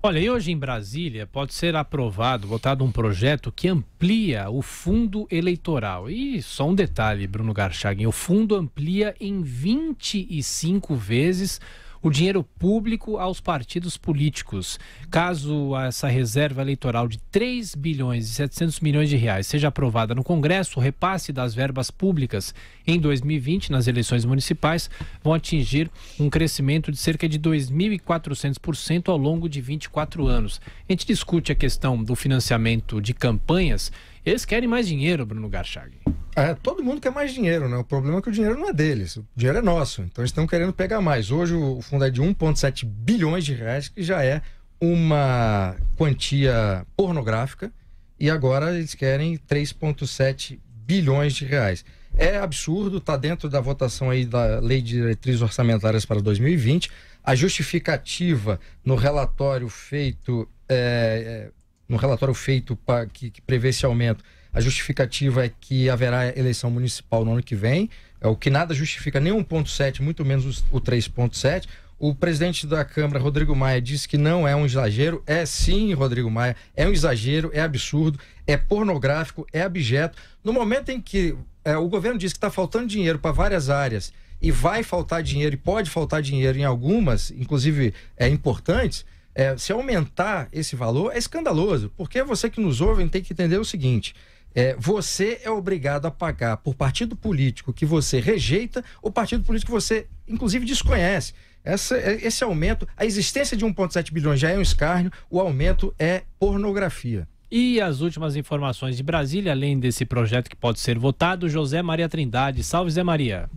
Olha, e hoje em Brasília pode ser aprovado, votado um projeto que amplia o fundo eleitoral. E só um detalhe, Bruno Garchagen, o fundo amplia em 25 vezes o dinheiro público aos partidos políticos. Caso essa reserva eleitoral de 3 bilhões e 700 milhões de reais seja aprovada no Congresso, o repasse das verbas públicas em 2020 nas eleições municipais vão atingir um crescimento de cerca de 2.400% ao longo de 24 anos. A gente discute a questão do financiamento de campanhas. Eles querem mais dinheiro, Bruno Garchagui. É, todo mundo quer mais dinheiro, né? O problema é que o dinheiro não é deles, o dinheiro é nosso. Então eles estão querendo pegar mais. Hoje o fundo é de 1,7 bilhões de reais, que já é uma quantia pornográfica, e agora eles querem 3,7 bilhões de reais. É absurdo, está dentro da votação aí da Lei de Diretrizes Orçamentárias para 2020. A justificativa no relatório feito, é, é no relatório feito pra, que, que prevê esse aumento a justificativa é que haverá eleição municipal no ano que vem, é o que nada justifica nem 1,7, muito menos o 3,7. O presidente da Câmara, Rodrigo Maia, disse que não é um exagero. É sim, Rodrigo Maia, é um exagero, é absurdo, é pornográfico, é abjeto. No momento em que é, o governo diz que está faltando dinheiro para várias áreas e vai faltar dinheiro e pode faltar dinheiro em algumas, inclusive é, importantes, é, se aumentar esse valor é escandaloso, porque você que nos ouve tem que entender o seguinte: é, você é obrigado a pagar por partido político que você rejeita ou partido político que você, inclusive, desconhece. Essa, é, esse aumento, a existência de 1,7 bilhões já é um escárnio, o aumento é pornografia. E as últimas informações de Brasília, além desse projeto que pode ser votado, José Maria Trindade. Salve, Zé Maria.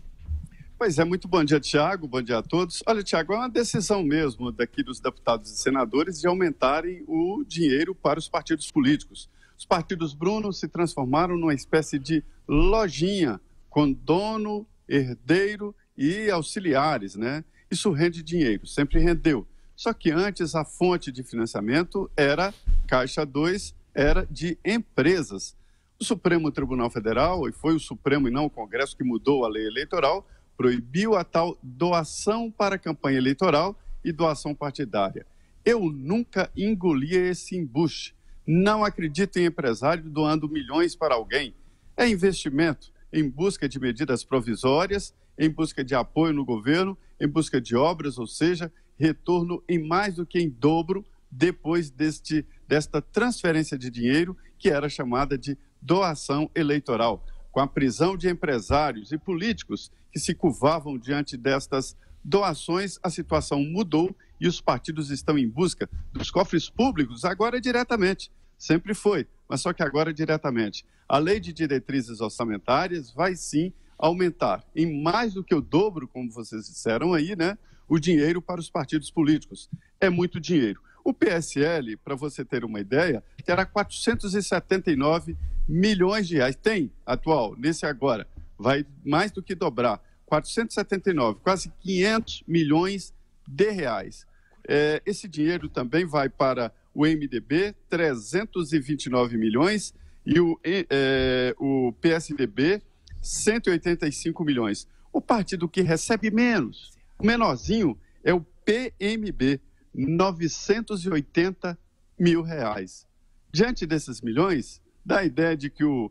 Pois é, muito bom dia, Tiago, bom dia a todos. Olha, Tiago, é uma decisão mesmo daqui dos deputados e senadores de aumentarem o dinheiro para os partidos políticos. Os partidos Bruno se transformaram numa espécie de lojinha com dono, herdeiro e auxiliares, né? Isso rende dinheiro, sempre rendeu. Só que antes a fonte de financiamento era Caixa 2, era de empresas. O Supremo Tribunal Federal, e foi o Supremo e não o Congresso que mudou a lei eleitoral, proibiu a tal doação para campanha eleitoral e doação partidária. Eu nunca engolia esse embuste. Não acredita em empresário doando milhões para alguém. É investimento em busca de medidas provisórias, em busca de apoio no governo, em busca de obras, ou seja, retorno em mais do que em dobro depois deste, desta transferência de dinheiro que era chamada de doação eleitoral, com a prisão de empresários e políticos que se curvavam diante destas doações, a situação mudou e os partidos estão em busca dos cofres públicos agora diretamente. Sempre foi, mas só que agora diretamente. A lei de diretrizes orçamentárias vai sim aumentar em mais do que o dobro, como vocês disseram aí, né? O dinheiro para os partidos políticos. É muito dinheiro. O PSL, para você ter uma ideia, terá 479 milhões de reais. Tem, atual, nesse agora. Vai mais do que dobrar. 479, quase 500 milhões de reais. É, esse dinheiro também vai para o MDB 329 milhões e o, é, o PSDB 185 milhões. O partido que recebe menos, o menorzinho, é o PMB, 980 mil reais. Diante desses milhões, dá a ideia de que o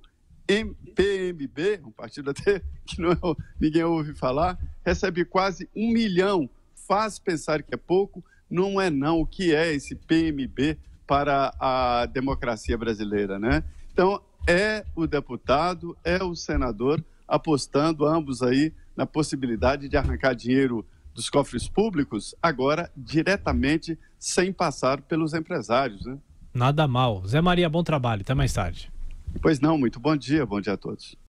PMB, um partido até que não, é ninguém ouve falar, recebe quase um milhão. Faz pensar que é pouco, não é não o que é esse PMB para a democracia brasileira, né? Então, é o deputado, é o senador apostando ambos aí na possibilidade de arrancar dinheiro dos cofres públicos, agora diretamente sem passar pelos empresários, né? Nada mal. Zé Maria, bom trabalho. Até mais tarde. Pois não, muito bom dia. Bom dia a todos.